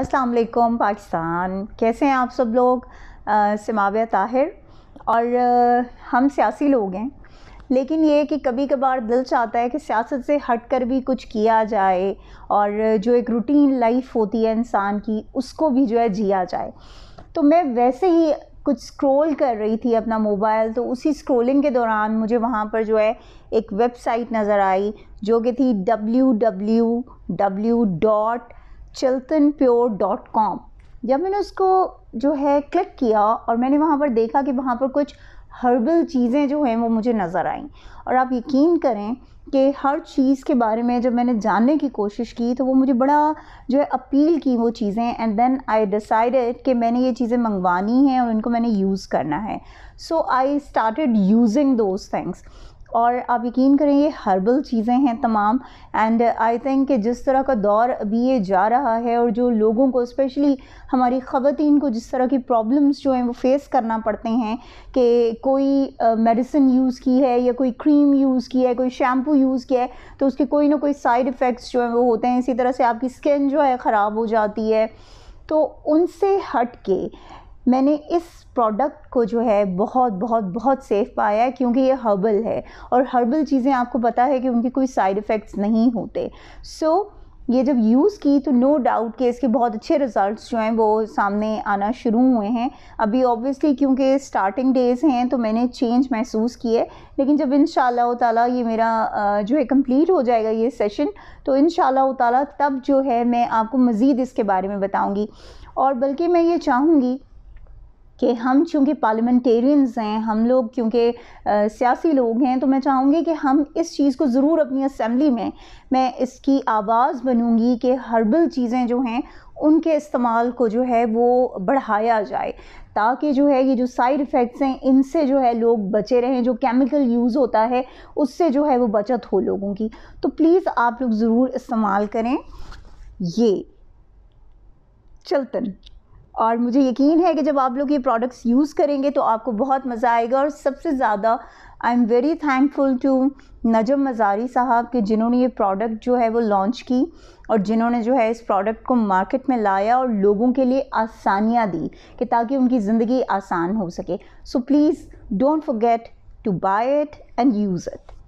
अस्सलाम वालेकुम पाकिस्तान कैसे हैं आप सब लोग समाविया ताहिर और आ, हम सियासी लोग हैं लेकिन ये कि कभी कभार दिल चाहता है कि सियासत से हट कर भी कुछ किया जाए और जो एक रूटीन लाइफ होती है इंसान की उसको भी जो है जिया जाए तो मैं वैसे ही कुछ स्क्रॉल कर रही थी अपना मोबाइल तो उसी स्क्रॉलिंग के दौरान मुझे वहाँ पर जो है एक वेबसाइट नज़र आई जो कि थी W W W dot Chiltan pure dot com जब मैंने उसको जो है क्लिक किया और मैंने वहाँ पर देखा कि वहाँ पर कुछ हर्बल चीज़ें जो हैं वो मुझे नज़र आईं और आप यकीन करें कि हर चीज़ के बारे में जब मैंने जानने की कोशिश की तो वो मुझे बड़ा जो है अपील की वो चीज़ें एंड देन आई डिसाइडेड कि मैंने ये चीज़ें मंगवानी हैं और इनको मैंने यूज़ करना है so I started using those things और आप यकीन करें ये हर्बल चीज़ें हैं तमाम एंड आई थिंक कि जिस तरह का दौर अभी ये जा रहा है और जो लोगों को स्पेशली हमारी ख़वातीन को जिस तरह की प्रॉब्लम्स जो हैं वो फेस करना पड़ते हैं कि कोई मेडिसिन यूज़ की है या कोई क्रीम यूज़ की है कोई शैम्पू यूज़ किया है तो उसके कोई ना कोई साइड इफ़ेक्ट्स जो हैं वो होते हैं इसी तरह से आपकी स्किन जो है ख़राब हो जाती है तो उनसे हट के मैंने इस प्रोडक्ट को जो है बहुत बहुत बहुत सेफ़ पाया है क्योंकि ये हर्बल है और हर्बल चीज़ें आपको पता है कि उनके कोई साइड इफ़ेक्ट्स नहीं होते सो so, ये जब यूज़ की तो नो डाउट कि इसके बहुत अच्छे रिज़ल्ट्स जो हैं वो सामने आना शुरू हुए हैं अभी ऑब्वियसली क्योंकि स्टार्टिंग डेज़ हैं तो मैंने चेंज महसूस किए लेकिन जब इन ताला ये मेरा जो है कंप्लीट हो जाएगा ये सेशन तो इन ताला तब जो है मैं आपको मज़ीद इसके बारे में बताऊँगी और बल्कि मैं ये चाहूँगी कि हम चूँकि पार्लियामेंटेरियंस हैं हम लोग क्योंकि सियासी लोग हैं तो मैं चाहूँगी कि हम इस चीज़ को ज़रूर अपनी असम्बली में मैं इसकी आवाज़ बनूँगी कि हर्बल चीज़ें जो हैं उनके इस्तेमाल को जो है वो बढ़ाया जाए ताकि जो है ये जो साइड इफ़ेक्ट्स हैं इनसे जो है लोग बचे रहें जो केमिकल यूज़ होता है उससे जो है वो बचत हो लोगों की तो प्लीज़ आप लोग ज़रूर इस्तेमाल करें ये चलतन और मुझे यकीन है कि जब आप लोग ये प्रोडक्ट्स यूज़ करेंगे तो आपको बहुत मज़ा आएगा और सबसे ज़्यादा I am very thankful to Najam Mazari sahab के जिन्होंने ये प्रोडक्ट जो है वो लॉन्च की और जिन्होंने जो है इस प्रोडक्ट को मार्केट में लाया और लोगों के लिए आसानियाँ दी कि ताकि उनकी ज़िंदगी आसान हो सके so please don't forget to buy it and use it